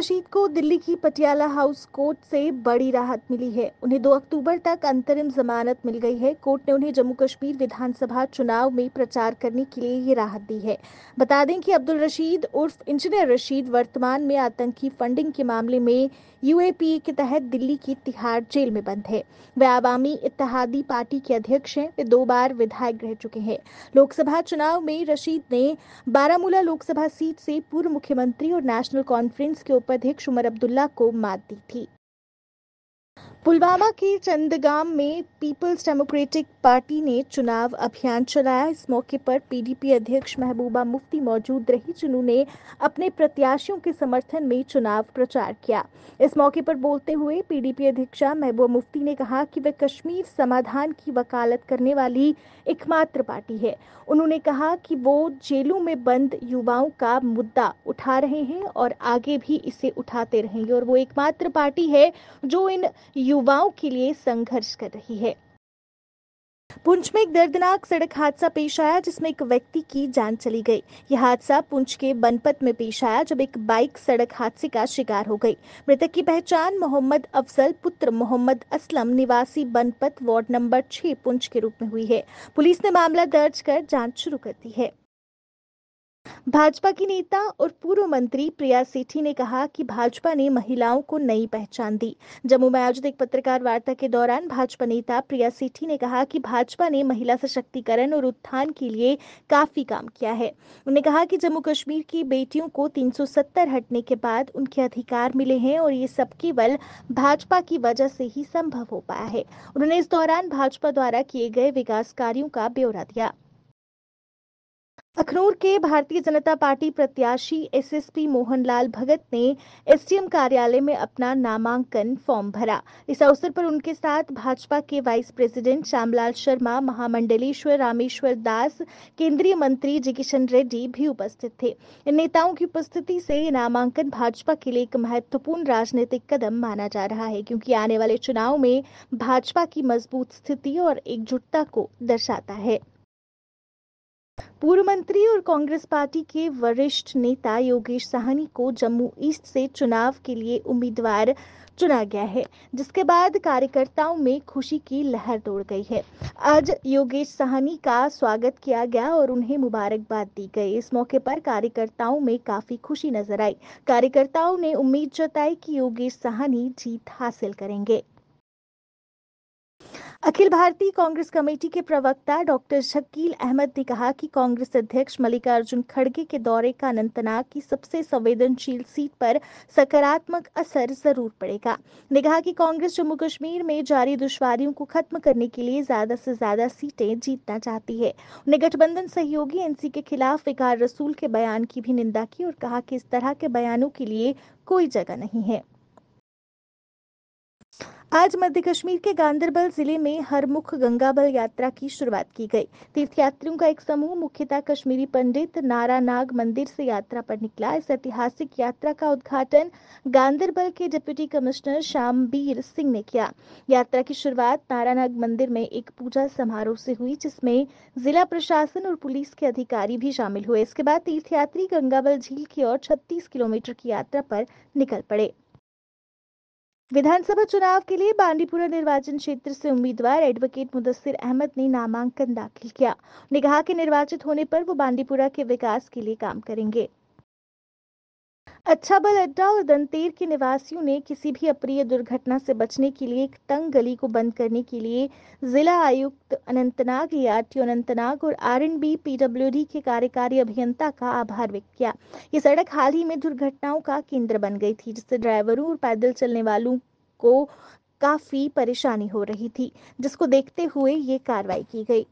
रशीद को दिल्ली की Patiala house court से बड़ी राहत मिली है उन्हें 2 अक्टूबर तक अंतरिम जमानत मिल गई है कोर्ट ने उन्हें जम्मू कश्मीर विधानसभा चुनाव में प्रचार करने के लिए ये राहत दी है बता दें कि अब्दुल रशीद उर्फ इंजीनियर रशीद वर्तमान में आतंकी फंडिंग के मामले में यूएपीए के तहत दिल्ली की तिहाड़ जेल में बंद है वे आवामी इतिहादी पार्टी के अध्यक्ष हैं वे दो बार विधायक रह चुके हैं लोकसभा चुनाव में रशीद ने बारामूला लोकसभा सीट से पूर्व मुख्यमंत्री और नेशनल कॉन्फ्रेंस के उप उपाध्यक्ष उमर अब्दुल्ला को मात दी थी पुलवामा के चंदगाम में पीपल्स डेमोक्रेटिक पार्टी ने चुनाव अभियान चलाया इस मौके पर पीडीपी अध्यक्ष महबूबा मुफ्ती मौजूद रही जिन्होंने अपने प्रत्याशियों के समर्थन में चुनाव प्रचार किया इस मौके पर बोलते हुए पीडीपी अध्यक्षा महबूबा मुफ्ती ने कहा कि वह कश्मीर समाधान की वकालत करने वाली एकमात्र पार्टी है उन्होंने कहा कि वो जेलों में बंद युवाओं का मुद्दा उठा रहे हैं और आगे भी इसे उठाते रहेंगे और वो एकमात्र पार्टी है जो इन युवाओं के लिए संघर्ष कर रही है पुंछ में एक दर्दनाक सड़क हादसा पेश आया जिसमें एक व्यक्ति की जान चली गई यह हादसा पुंछ के बनपत में पेश आया जब एक बाइक सड़क हादसे का शिकार हो गई मृतक की पहचान मोहम्मद अफजल पुत्र मोहम्मद असलम निवासी बनपत वार्ड नंबर छह पुंछ के रूप में हुई है पुलिस ने मामला दर्ज कर जांच शुरू कर दी है भाजपा की नेता और पूर्व मंत्री प्रिया सेठी ने कहा कि भाजपा ने महिलाओं को नई पहचान दी जम्मू में आयोजित एक पत्रकार वार्ता के दौरान भाजपा नेता प्रिया सेठी ने कहा कि भाजपा ने महिला सशक्तिकरण और उत्थान के लिए काफी काम किया है उन्होंने कहा कि जम्मू कश्मीर की बेटियों को 370 हटने के बाद उनके अधिकार मिले हैं और ये सब केवल भाजपा की वजह से ही संभव हो पाया है उन्होंने इस दौरान भाजपा द्वारा किए गए विकास कार्यो का ब्यौरा दिया अखनूर के भारतीय जनता पार्टी प्रत्याशी एसएसपी मोहनलाल भगत ने एसडीएम कार्यालय में अपना नामांकन फॉर्म भरा इस अवसर पर उनके साथ भाजपा के वाइस प्रेसिडेंट श्यामलाल शर्मा महामंडलेश्वर रामेश्वर दास केंद्रीय मंत्री जी किशन रेड्डी भी उपस्थित थे इन नेताओं की उपस्थिति से ये नामांकन भाजपा के लिए एक महत्वपूर्ण राजनीतिक कदम माना जा रहा है क्योंकि आने वाले चुनाव में भाजपा की मजबूत स्थिति और एकजुटता को दर्शाता है पूर्व मंत्री और कांग्रेस पार्टी के वरिष्ठ नेता योगेश साहनी को जम्मू ईस्ट से चुनाव के लिए उम्मीदवार चुना गया है जिसके बाद कार्यकर्ताओं में खुशी की लहर तोड़ गई है आज योगेश साहनी का स्वागत किया गया और उन्हें मुबारकबाद दी गई इस मौके पर कार्यकर्ताओं में काफी खुशी नजर आई कार्यकर्ताओं ने उम्मीद जताई कि योगेश साहनी जीत हासिल करेंगे अखिल भारतीय कांग्रेस कमेटी के प्रवक्ता डॉक्टर शकील अहमद ने कहा कि कांग्रेस अध्यक्ष मल्लिकार्जुन खड़गे के दौरे का अनंतनाग की सबसे संवेदनशील सीट पर सकारात्मक असर जरूर पड़ेगा ने कहा कि कांग्रेस जम्मू कश्मीर में जारी दुश्वारियों को खत्म करने के लिए ज्यादा से ज्यादा सीटें जीतना चाहती है उन्हें गठबंधन सहयोगी एनसी के खिलाफ विकार रसूल के बयान की भी निंदा की और कहा कि इस तरह के बयानों के लिए कोई जगह नहीं है आज मध्य कश्मीर के गांधरबल जिले में हरमुख गंगाबल यात्रा की शुरुआत की गई तीर्थयात्रियों का एक समूह मुख्यतः कश्मीरी पंडित नारा नाग मंदिर से यात्रा पर निकला इस ऐतिहासिक यात्रा का उद्घाटन गांधरबल के डिप्टी कमिश्नर श्यामबीर सिंह ने किया यात्रा की शुरुआत नारा नाग मंदिर में एक पूजा समारोह से हुई जिसमें जिला प्रशासन और पुलिस के अधिकारी भी शामिल हुए इसके बाद तीर्थयात्री गंगाबल झील की ओर छत्तीस किलोमीटर की यात्रा पर निकल पड़े विधानसभा चुनाव के लिए बांडीपुरा निर्वाचन क्षेत्र से उम्मीदवार एडवोकेट मुदस्सिर अहमद ने नामांकन दाखिल किया उन्होंने कहा कि निर्वाचित होने पर वो बांडीपुरा के विकास के लिए काम करेंगे अच्छाबल अड्डा और दंतेर के निवासियों ने किसी भी अप्रिय दुर्घटना से बचने के लिए एक तंग गली को बंद करने के लिए जिला आयुक्त अनंतनाग आरटीओ अनंतनाग और आरएनबी पीडब्ल्यूडी के कार्यकारी अभियंता का आभार व्यक्त किया ये सड़क हाल ही में दुर्घटनाओं का केंद्र बन गई थी जिससे ड्राइवरों और पैदल चलने वालों को काफी परेशानी हो रही थी जिसको देखते हुए ये कार्रवाई की गई